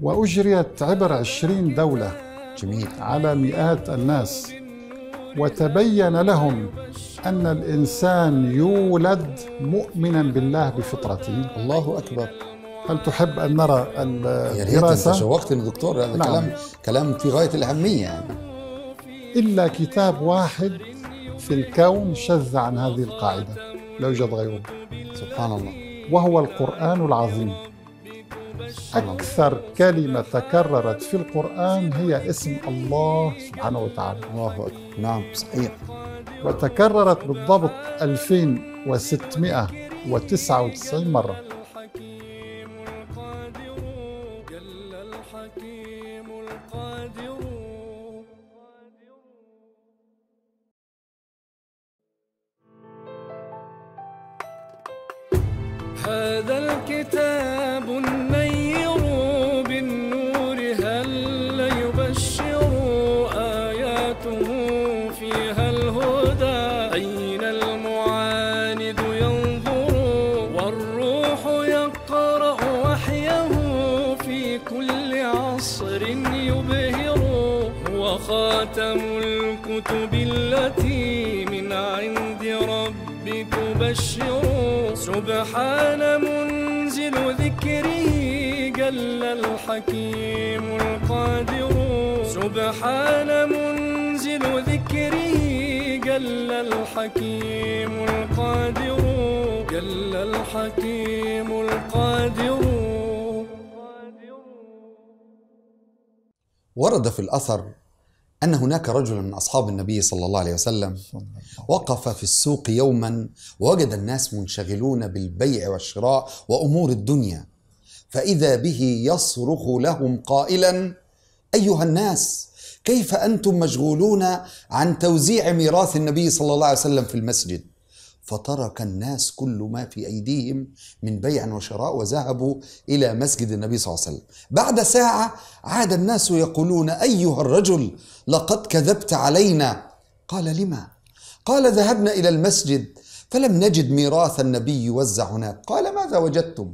وأجريت عبر عشرين دولة جميل على مئات الناس وتبين لهم أن الإنسان يولد مؤمنا بالله بفطرته الله أكبر هل تحب أن نرى الدراسة؟ يا ريت يا دكتور هذا نعم. كلام كلام في غاية الأهمية يعني. إلا كتاب واحد في الكون شذ عن هذه القاعدة لا يوجد غيره سبحان الله وهو القرآن العظيم أكثر كلمة تكررت في القرآن هي اسم الله سبحانه وتعالى الله أكبر نعم صحيح وتكررت بالضبط 2699 مرة ربك سبحان منزل ذكره جل الحكيم القادر سبحان منزل ذكره جل الحكيم القادر جل الحكيم القادر ورد في الأثر أن هناك رجلا من أصحاب النبي صلى الله عليه وسلم وقف في السوق يوما ووجد الناس منشغلون بالبيع والشراء وأمور الدنيا فإذا به يصرخ لهم قائلا أيها الناس كيف أنتم مشغولون عن توزيع ميراث النبي صلى الله عليه وسلم في المسجد فترك الناس كل ما في أيديهم من بيع وشراء وذهبوا إلى مسجد النبي صلى الله عليه وسلم بعد ساعة عاد الناس يقولون أيها الرجل لقد كذبت علينا قال لما قال ذهبنا إلى المسجد فلم نجد ميراث النبي يوزع هناك قال ماذا وجدتم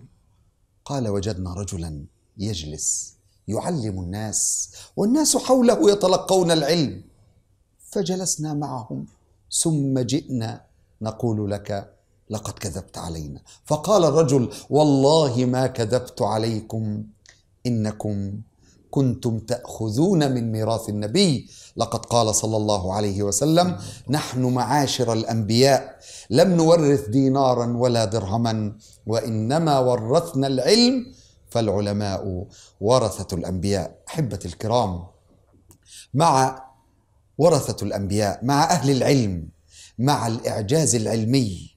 قال وجدنا رجلا يجلس يعلم الناس والناس حوله يتلقون العلم فجلسنا معهم ثم جئنا نقول لك لقد كذبت علينا فقال الرجل والله ما كذبت عليكم انكم كنتم تاخذون من ميراث النبي لقد قال صلى الله عليه وسلم نحن معاشر الانبياء لم نورث دينارا ولا درهما وانما ورثنا العلم فالعلماء ورثه الانبياء احبتي الكرام مع ورثه الانبياء مع اهل العلم مع الإعجاز العلمي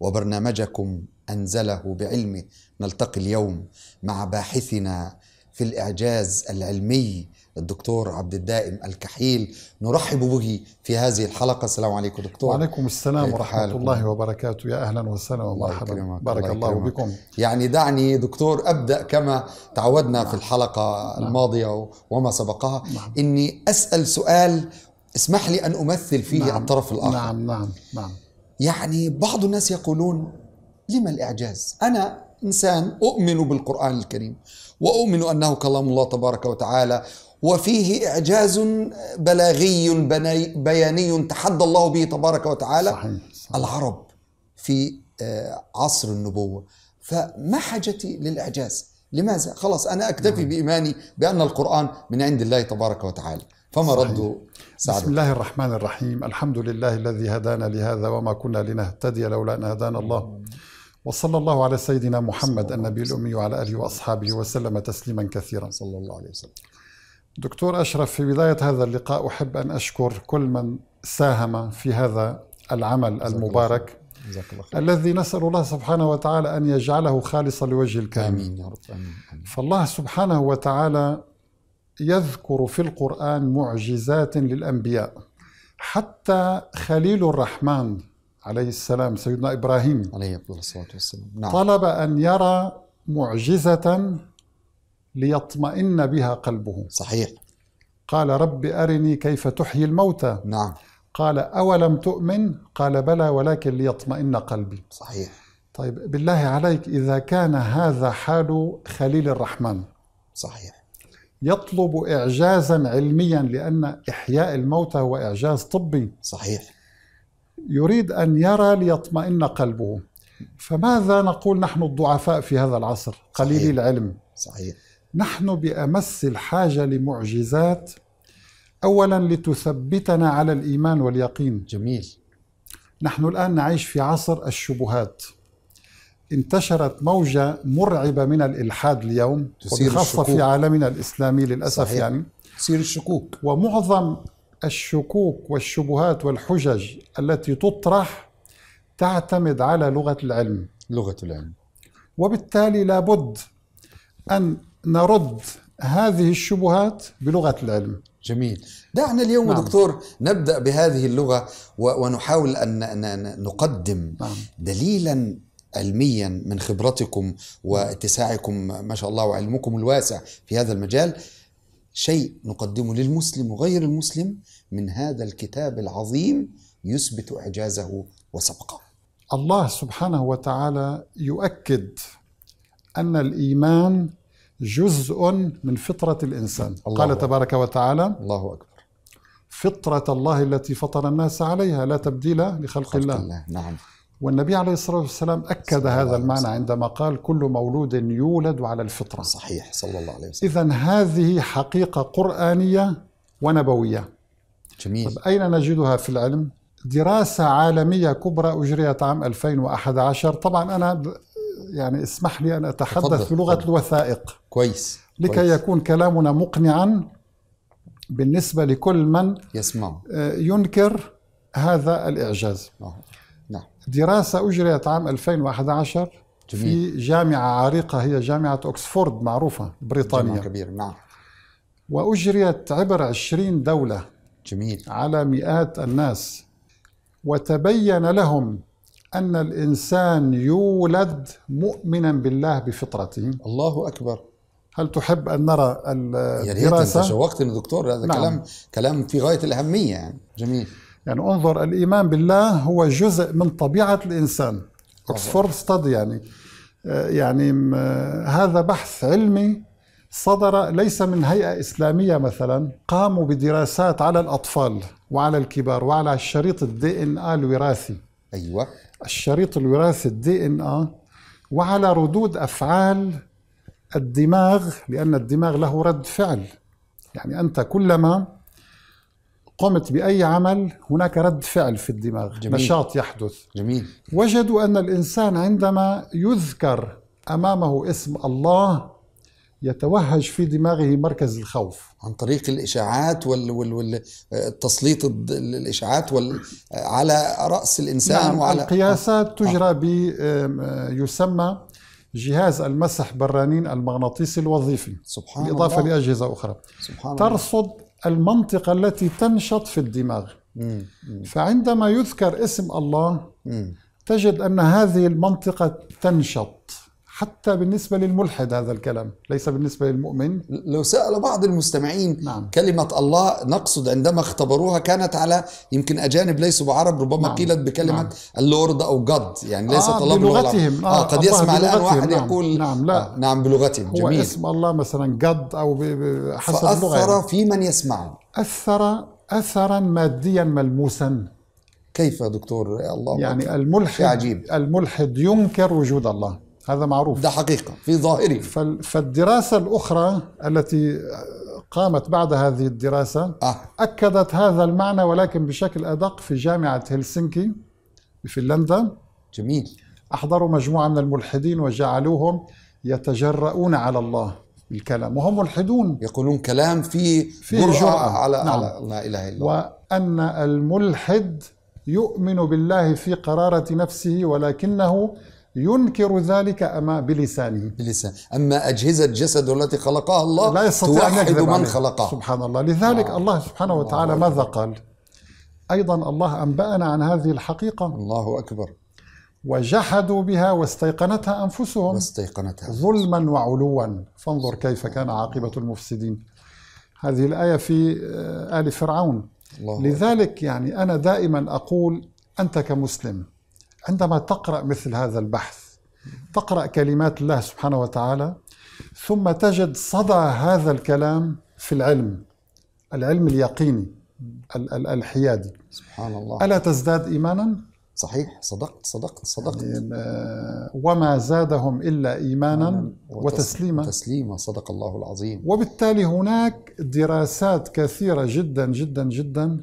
وبرنامجكم أنزله بعلمه نلتقي اليوم مع باحثنا في الإعجاز العلمي الدكتور عبد الدائم الكحيل نرحب به في هذه الحلقة السلام عليكم دكتور وعليكم السلام ورحمة الله وبركاته يا أهلا وسهلا ومرحبا بارك الله, الله بكم يعني دعني دكتور أبدأ كما تعودنا نعم. في الحلقة نعم. الماضية وما سبقها نعم. أني أسأل سؤال اسمح لي أن أمثل فيه نعم الطرف الآخر نعم نعم نعم يعني بعض الناس يقولون لما الإعجاز أنا إنسان أؤمن بالقرآن الكريم وأؤمن أنه كلام الله تبارك وتعالى وفيه إعجاز بلاغي بياني تحدى الله به تبارك وتعالى صحيح. صحيح. العرب في آه، عصر النبوة فما حاجتي للإعجاز لماذا؟ خلاص أنا أكتفي نعم. بإيماني بأن القرآن من عند الله تبارك وتعالى فما صحيح. رد سعد. بسم الله الرحمن الرحيم الحمد لله الذي هدانا لهذا وما كنا لنهتدي لولا أن هدانا الله وصلى الله على سيدنا محمد النبي الأمي وعلى آله وأصحابه وسلم تسليما كثيرا صلى الله عليه وسلم دكتور أشرف في بداية هذا اللقاء أحب أن أشكر كل من ساهم في هذا العمل المبارك الذي نسأل الله سبحانه وتعالى أن يجعله خالصا لوجه الكريم آمين يا رب آمين. فالله سبحانه وتعالى يذكر في القرآن معجزات للأنبياء حتى خليل الرحمن عليه السلام سيدنا إبراهيم عليه الصلاة والسلام نعم. طلب أن يرى معجزة ليطمئن بها قلبه صحيح قال رب أرني كيف تحيي الموتى نعم قال أولم تؤمن قال بلى ولكن ليطمئن قلبي صحيح طيب بالله عليك إذا كان هذا حال خليل الرحمن صحيح يطلب إعجازا علميا لأن إحياء الموتى هو إعجاز طبي صحيح يريد أن يرى ليطمئن قلبه فماذا نقول نحن الضعفاء في هذا العصر قليلي صحيح. العلم صحيح نحن بأمس الحاجة لمعجزات أولا لتثبتنا على الإيمان واليقين جميل نحن الآن نعيش في عصر الشبهات انتشرت موجة مرعبة من الإلحاد اليوم وخاصة في عالمنا الإسلامي للأسف صحيح. يعني تصير الشكوك ومعظم الشكوك والشبهات والحجج التي تطرح تعتمد على لغة العلم لغة العلم وبالتالي لابد أن نرد هذه الشبهات بلغة العلم جميل دعنا اليوم نعم. دكتور نبدأ بهذه اللغة ونحاول أن نقدم نعم. دليلا علميا من خبرتكم واتساعكم ما شاء الله وعلمكم الواسع في هذا المجال شيء نقدمه للمسلم وغير المسلم من هذا الكتاب العظيم يثبت اعجازه وسبقه. الله سبحانه وتعالى يؤكد ان الايمان جزء من فطره الانسان، الله قال أكبر. تبارك وتعالى الله اكبر فطره الله التي فطر الناس عليها لا تبديل لخلق الله. الله نعم والنبي عليه الصلاة والسلام أكد هذا المعنى عندما قال كل مولود يولد على الفطرة صحيح صلى الله عليه وسلم إذا هذه حقيقة قرآنية ونبوية جميل طب أين نجدها في العلم؟ دراسة عالمية كبرى أجريت عام 2011 طبعا أنا يعني اسمح لي أن أتحدث بلغة الوثائق كويس لكي كويس. يكون كلامنا مقنعا بالنسبة لكل من يسمع آه، ينكر هذا الإعجاز آه. دراسة أجريت عام 2011 جميل. في جامعة عريقة هي جامعة أكسفورد معروفة بريطانيا كبير نعم وأجريت عبر 20 دولة جميل على مئات الناس وتبين لهم أن الإنسان يولد مؤمنا بالله بفطرته الله أكبر هل تحب أن نرى الدراسة؟ يا ريت أنت شوقتني دكتور هذا نعم. كلام كلام في غاية الأهمية يعني جميل يعني انظر الإيمان بالله هو جزء من طبيعة الإنسان اوكسفورد ستادي يعني آه، يعني آه، هذا بحث علمي صدر ليس من هيئة إسلامية مثلا قاموا بدراسات على الأطفال وعلى الكبار وعلى الشريط الدي ان اي الوراثي ايوه الشريط الوراثي الدي ان اي وعلى ردود افعال الدماغ لان الدماغ له رد فعل يعني انت كلما قمت باي عمل هناك رد فعل في الدماغ جميل. نشاط يحدث جميل وجدوا ان الانسان عندما يذكر امامه اسم الله يتوهج في دماغه مركز الخوف عن طريق الاشاعات وال, وال, وال الاشاعات وال على راس الانسان نعم وعلى القياسات آه. تجرى آه. ب يسمى جهاز المسح برانين المغناطيسي الوظيفي سبحان بالاضافه الله. لاجهزه اخرى سبحان ترصد الله. المنطقة التي تنشط في الدماغ فعندما يذكر اسم الله تجد أن هذه المنطقة تنشط حتى بالنسبة للملحد هذا الكلام ليس بالنسبة للمؤمن لو سأل بعض المستمعين نعم. كلمة الله نقصد عندما اختبروها كانت على يمكن أجانب ليسوا بعرب ربما نعم. قيلت بكلمة نعم. اللورد أو جد يعني ليس آه طلب بلغتهم آه،, آه قد يسمع الآن واحد نعم. يقول نعم, لا. آه نعم بلغتهم هو جميل اسم الله مثلا قد أو حسب فأثر يعني. في من يسمعه أثر أثرا ماديا ملموسا كيف يا دكتور الله يعني الملحد عجيب. الملحد ينكر وجود الله هذا معروف ده حقيقة في ظاهره فالدراسة الأخرى التي قامت بعد هذه الدراسة آه. أكدت هذا المعنى ولكن بشكل أدق في جامعة هلسنكي بفنلندا جميل أحضروا مجموعة من الملحدين وجعلوهم يتجرؤون على الله بالكلام وهم ملحدون يقولون كلام فيه, في جرأة على, نعم. على لا إله إلا الله وأن الملحد يؤمن بالله في قرارة نفسه ولكنه ينكر ذلك أما بلسانه بلسانه أما أجهزة جسده التي خلقها الله لا يستطيع أن يكذب من خلقها سبحان الله لذلك آه. الله سبحانه وتعالى الله ماذا قال أيضا الله أنبأنا عن هذه الحقيقة الله أكبر وجحدوا بها واستيقنتها أنفسهم واستيقنتها ظلما وعلوا فانظر كيف كان عاقبة المفسدين هذه الآية في آه، آل فرعون الله لذلك يعني أنا دائما أقول أنت كمسلم عندما تقرأ مثل هذا البحث تقرأ كلمات الله سبحانه وتعالى ثم تجد صدى هذا الكلام في العلم العلم اليقيني الحيادي سبحان الله ألا تزداد إيمانا؟ صحيح صدقت صدقت صدقت يعني آه، وما زادهم إلا إيمانا وتسليما تسليما صدق الله العظيم وبالتالي هناك دراسات كثيرة جدا جدا جدا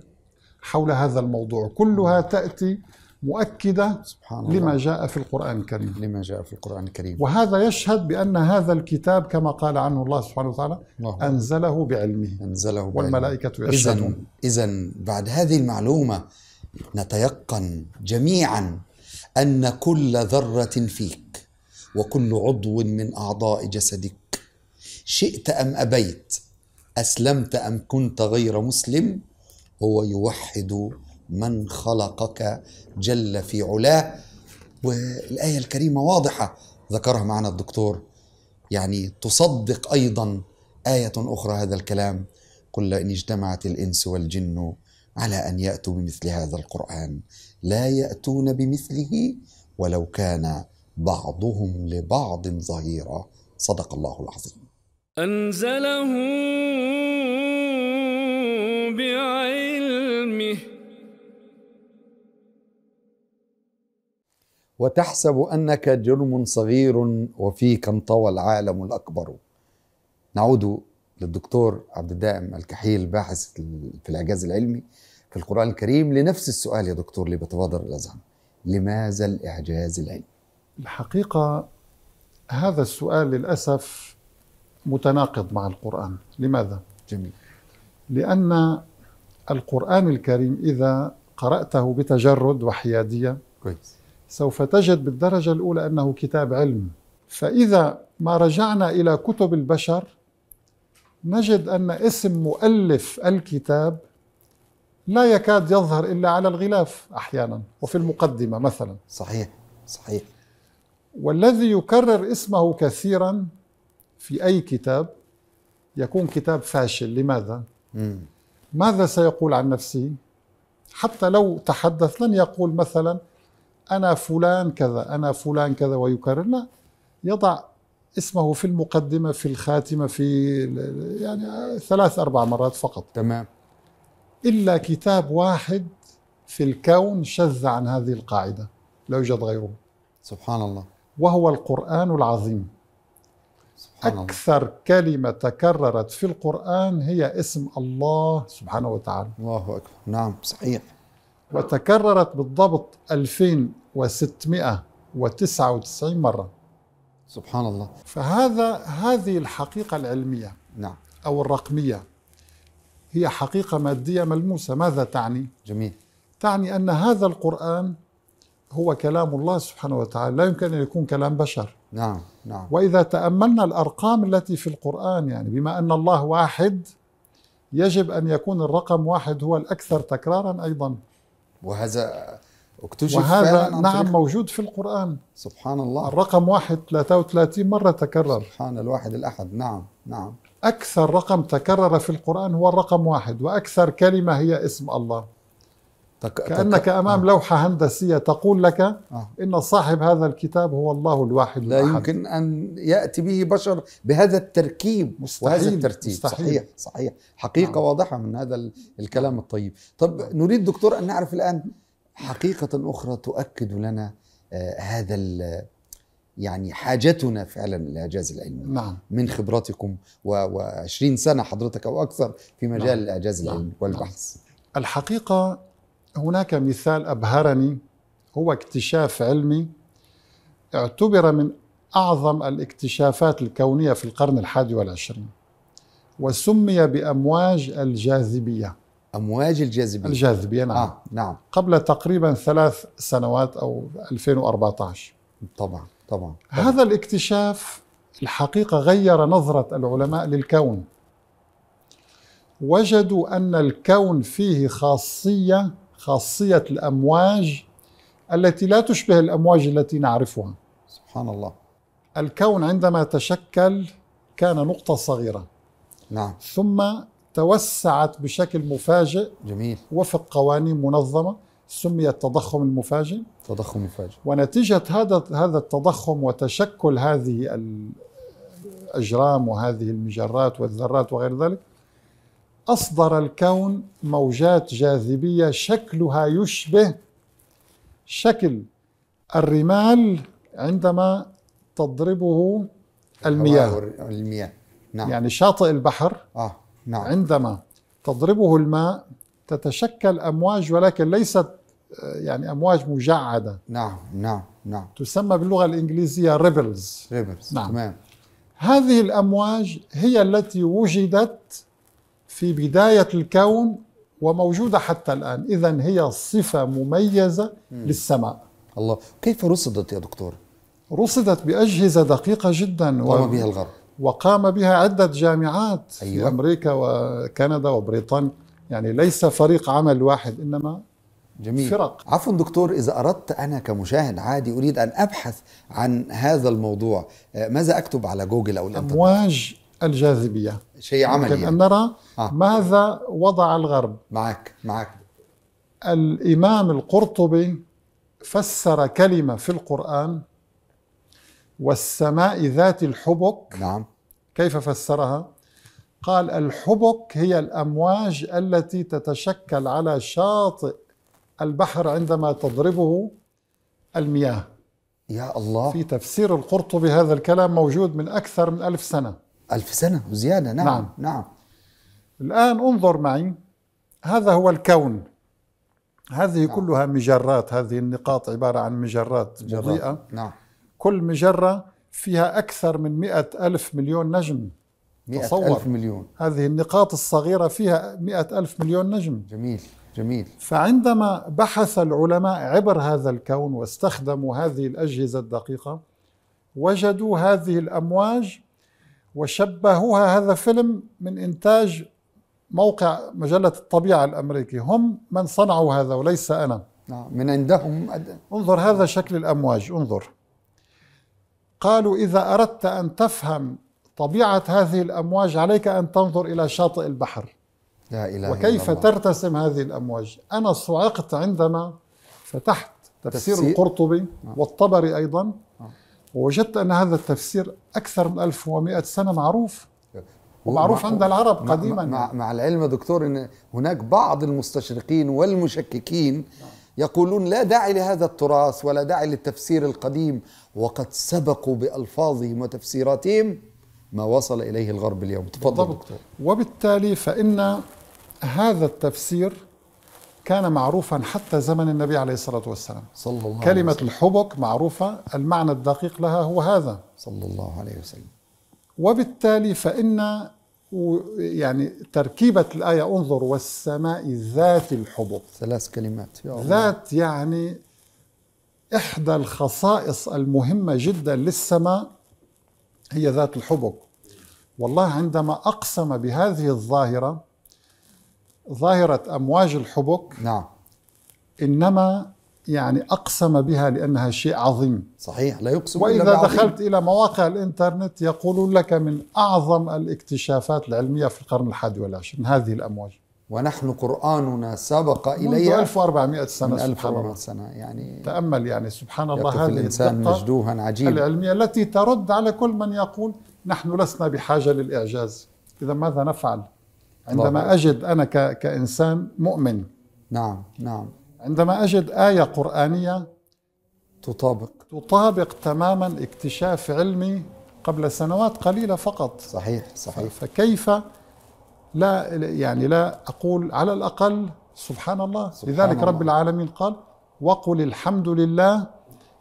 حول هذا الموضوع كلها تأتي مؤكدة سبحان الله. لما جاء في القرآن الكريم لما جاء في القرآن الكريم وهذا يشهد بأن هذا الكتاب كما قال عنه الله سبحانه وتعالى الله. أنزله بعلمه أنزله بعلمه. والملائكة يشهدون إذا بعد هذه المعلومة نتيقن جميعا أن كل ذرة فيك وكل عضو من أعضاء جسدك شئت أم أبيت أسلمت أم كنت غير مسلم هو يوحد من خلقك جل في علاه والآية الكريمة واضحة ذكرها معنا الدكتور يعني تصدق أيضا آية أخرى هذا الكلام قل إن اجتمعت الإنس والجن على أن يأتوا بمثل هذا القرآن لا يأتون بمثله ولو كان بعضهم لبعض ظهيرا صدق الله العظيم أنزله وتحسب انك جرم صغير وفيك انطوى العالم الاكبر. نعود للدكتور عبد الدائم الكحيل باحث في الاعجاز العلمي في القران الكريم لنفس السؤال يا دكتور اللي بتبادر الأذهان لماذا الاعجاز العلمي؟ الحقيقه هذا السؤال للاسف متناقض مع القران، لماذا؟ جميل. لان القران الكريم اذا قراته بتجرد وحياديه كويس سوف تجد بالدرجة الأولى أنه كتاب علم فإذا ما رجعنا إلى كتب البشر نجد أن اسم مؤلف الكتاب لا يكاد يظهر إلا على الغلاف أحيانا وفي المقدمة مثلا صحيح صحيح والذي يكرر اسمه كثيرا في أي كتاب يكون كتاب فاشل لماذا؟ مم. ماذا سيقول عن نفسه؟ حتى لو تحدث لن يقول مثلا أنا فلان كذا أنا فلان كذا ويكرر لا يضع اسمه في المقدمة في الخاتمة في يعني ثلاث أربع مرات فقط تمام إلا كتاب واحد في الكون شذ عن هذه القاعدة لا يوجد غيره سبحان الله وهو القرآن العظيم سبحان أكثر الله. كلمة تكررت في القرآن هي اسم الله سبحانه وتعالى الله أكبر نعم صحيح وتكررت بالضبط 2699 مرة سبحان الله فهذا هذه الحقيقة العلمية نعم أو الرقمية هي حقيقة مادية ملموسة ماذا تعني؟ جميل تعني أن هذا القرآن هو كلام الله سبحانه وتعالى لا يمكن أن يكون كلام بشر نعم نعم وإذا تأملنا الأرقام التي في القرآن يعني بما أن الله واحد يجب أن يكون الرقم واحد هو الأكثر تكرارا أيضا وهذا اكتشف وهذا نعم طريق. موجود في القرآن سبحان الله الرقم واحد 33 مرة تكرر سبحان الواحد الأحد نعم نعم أكثر رقم تكرر في القرآن هو الرقم واحد وأكثر كلمة هي اسم الله تك... كأنك تك... آه. أمام آه. لوحة هندسية تقول لك آه. إن صاحب هذا الكتاب هو الله الواحد لا الأحد. يمكن أن يأتي به بشر بهذا التركيب مستحيل. وهذا الترتيب مستحيل. صحيح صحيح حقيقة آه. واضحة من هذا الكلام نعم. الطيب طب نريد دكتور أن نعرف الآن حقيقة أخرى تؤكد لنا آه هذا يعني حاجتنا فعلا للاعجاز العلمي نعم. من خبراتكم و20 سنه حضرتك او اكثر في مجال نعم. الاعجاز العلمي نعم. والبحث نعم. الحقيقه هناك مثال أبهرني هو اكتشاف علمي اعتبر من أعظم الاكتشافات الكونية في القرن الحادي والعشرين وسمي بأمواج الجاذبية أمواج الجاذبية الجاذبية نعم آه نعم قبل تقريبا ثلاث سنوات أو 2014 طبعا طبعا, طبعا. هذا الاكتشاف الحقيقة غير نظرة العلماء للكون وجدوا أن الكون فيه خاصية خاصية الأمواج التي لا تشبه الأمواج التي نعرفها سبحان الله الكون عندما تشكل كان نقطة صغيرة نعم ثم توسعت بشكل مفاجئ جميل وفق قوانين منظمة سمي التضخم المفاجئ تضخم مفاجئ ونتيجة هذا هذا التضخم وتشكل هذه الأجرام وهذه المجرات والذرات وغير ذلك أصدر الكون موجات جاذبية شكلها يشبه شكل الرمال عندما تضربه المياه المياه نعم. يعني شاطئ البحر آه. نعم. عندما تضربه الماء تتشكل أمواج ولكن ليست يعني أمواج مجعدة نعم نعم نعم تسمى باللغة الإنجليزية ريبلز ريبلز نعم. تمام هذه الأمواج هي التي وجدت في بداية الكون وموجودة حتى الآن إذا هي صفة مميزة مم. للسماء الله كيف رصدت يا دكتور؟ رصدت بأجهزة دقيقة جدا قام بها الغرب وقام بها عدة جامعات أيوة. في أمريكا وكندا وبريطانيا يعني ليس فريق عمل واحد إنما جميل فرق عفوا دكتور إذا أردت أنا كمشاهد عادي أريد أن أبحث عن هذا الموضوع آه، ماذا أكتب على جوجل أو الإنترنت؟ أمواج الجاذبية شيء عملي يمكن يعني. أن نرى آه. ماذا وضع الغرب معك معك الإمام القرطبي فسر كلمة في القرآن والسماء ذات الحبك نعم كيف فسرها؟ قال الحبك هي الأمواج التي تتشكل على شاطئ البحر عندما تضربه المياه يا الله في تفسير القرطبي هذا الكلام موجود من أكثر من ألف سنة ألف سنة وزيادة نعم نعم, نعم. الآن انظر معي هذا هو الكون هذه نعم. كلها مجرات هذه النقاط عبارة عن مجرات مضيئة نعم. كل مجرة فيها أكثر من مئة ألف مليون نجم مئة تصور ألف مليون هذه النقاط الصغيرة فيها مئة ألف مليون نجم جميل جميل فعندما بحث العلماء عبر هذا الكون واستخدموا هذه الأجهزة الدقيقة وجدوا هذه الأمواج وشبهوها هذا فيلم من إنتاج موقع مجلة الطبيعة الأمريكي هم من صنعوا هذا وليس أنا نعم من عندهم انظر هذا شكل الأمواج انظر قالوا إذا أردت أن تفهم طبيعة هذه الأمواج عليك أن تنظر إلى شاطئ البحر لا إله وكيف إلا الله. ترتسم هذه الأمواج أنا صعقت عندما فتحت تفسير, تفسير القرطبي نعم. والطبري أيضا نعم. ووجدت أن هذا التفسير أكثر من 1100 سنة معروف ومعروف عند العرب قديما مع, مع العلم دكتور أن هناك بعض المستشرقين والمشككين يقولون لا داعي لهذا التراث ولا داعي للتفسير القديم وقد سبقوا بألفاظهم وتفسيراتهم ما وصل إليه الغرب اليوم تفضل دكتور وبالتالي فإن هذا التفسير كان معروفا حتى زمن النبي عليه الصلاة والسلام صلى الله كلمة عليه وسلم. الحبك معروفة المعنى الدقيق لها هو هذا صلى الله عليه وسلم وبالتالي فإن يعني تركيبة الآية انظر والسماء ذات الحبك ثلاث كلمات يا الله. ذات يعني إحدى الخصائص المهمة جدا للسماء هي ذات الحبك والله عندما أقسم بهذه الظاهرة ظاهرة أمواج الحبك نعم إنما يعني أقسم بها لأنها شيء عظيم صحيح لا يقسم وإذا إلا دخلت إلى مواقع الإنترنت يقولون لك من أعظم الاكتشافات العلمية في القرن الحادي والعشرين هذه الأمواج ونحن قرآننا سبق إليها منذ 1400 سنة من 1400 سنة يعني تأمل يعني سبحان الله هذه الإنسان مجدوها عجيب العلمية التي ترد على كل من يقول نحن لسنا بحاجة للإعجاز إذا ماذا نفعل؟ عندما أجد أنا ك... كإنسان مؤمن نعم نعم عندما أجد آية قرآنية تطابق تطابق تماما اكتشاف علمي قبل سنوات قليلة فقط صحيح صحيح فكيف لا يعني لا أقول على الأقل سبحان الله سبحان لذلك الله. رب العالمين قال وقل الحمد لله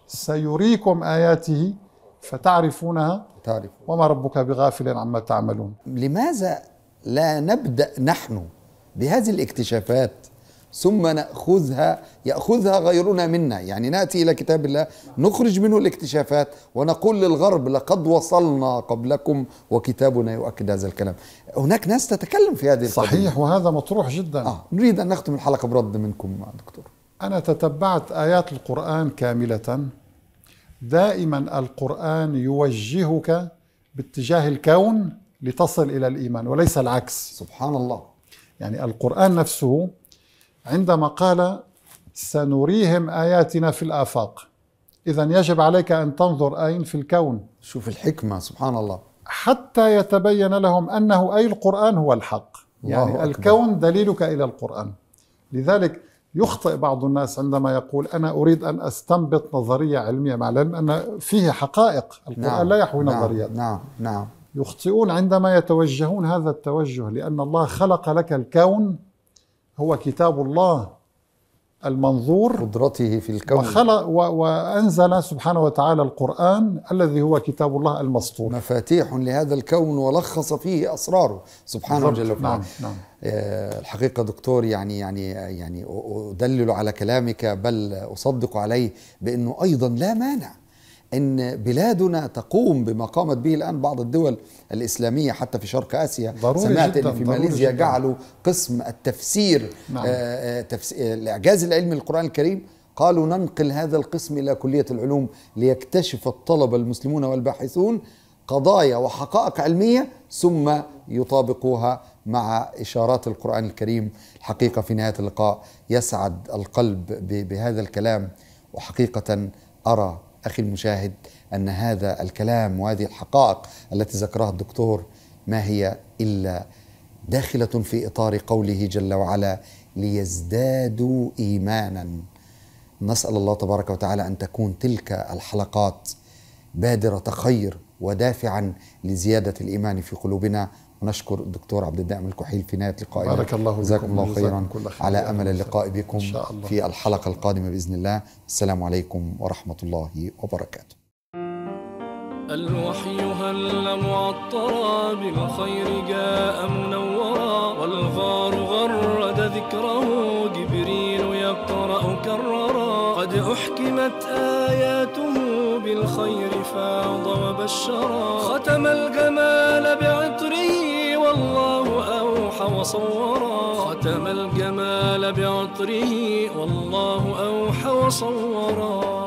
سيريكم آياته فتعرفونها تعرف. وما ربك بغافل عما تعملون لماذا لا نبدا نحن بهذه الاكتشافات ثم ناخذها ياخذها غيرنا منا يعني ناتي الى كتاب الله نخرج منه الاكتشافات ونقول للغرب لقد وصلنا قبلكم وكتابنا يؤكد هذا الكلام هناك ناس تتكلم في هذه القضية صحيح وهذا مطروح جدا آه نريد ان نختم الحلقه برد منكم دكتور انا تتبعت ايات القران كامله دائما القران يوجهك باتجاه الكون لتصل إلى الإيمان وليس العكس سبحان الله يعني القرآن نفسه عندما قال سنريهم آياتنا في الآفاق إذا يجب عليك أن تنظر أين في الكون شوف الحكمة سبحان الله حتى يتبين لهم أنه أي القرآن هو الحق يعني أكبر. الكون دليلك إلى القرآن لذلك يخطئ بعض الناس عندما يقول أنا أريد أن أستنبط نظرية علمية مع العلم أن فيه حقائق القرآن نعم لا يحوي نعم نظريات نعم نعم يخطئون عندما يتوجهون هذا التوجه لأن الله خلق لك الكون هو كتاب الله المنظور قدرته في الكون وخلق وأنزل سبحانه وتعالى القرآن الذي هو كتاب الله المسطور مفاتيح لهذا الكون ولخص فيه أسراره سبحانه جل وعلا نعم نعم آه، الحقيقة دكتور يعني يعني يعني أدلل على كلامك بل أصدق عليه بأنه أيضا لا مانع ان بلادنا تقوم بما قامت به الان بعض الدول الاسلاميه حتى في شرق اسيا ضروري سمعت جداً ان في ماليزيا جداً. جعلوا قسم التفسير نعم. آه الاعجاز آه، آه، العلمي للقران الكريم قالوا ننقل هذا القسم الى كليه العلوم ليكتشف الطلبه المسلمون والباحثون قضايا وحقائق علميه ثم يطابقوها مع اشارات القران الكريم الحقيقه في نهايه اللقاء يسعد القلب بهذا الكلام وحقيقه ارى أخي المشاهد أن هذا الكلام وهذه الحقائق التي ذكرها الدكتور ما هي إلا داخلة في إطار قوله جل وعلا ليزدادوا إيمانا نسأل الله تبارك وتعالى أن تكون تلك الحلقات بادرة خير ودافعا لزيادة الإيمان في قلوبنا ونشكر الدكتور عبد الدائم الكحيل في نهايه لقائنا بارك الله جزاكم الله خيرا على امل اللقاء بكم إن شاء الله. في الحلقه القادمه باذن الله السلام عليكم ورحمه الله وبركاته الوحي هل معطرا بالخير جاء منورا والغار غرد ذكره جبريل يقرأ كررا قد أحكمت آياته بالخير فاض وبشرا ختم الجمال بعطره والله أوحى وصورا ختم الجمال بعطره والله أوحى وصورا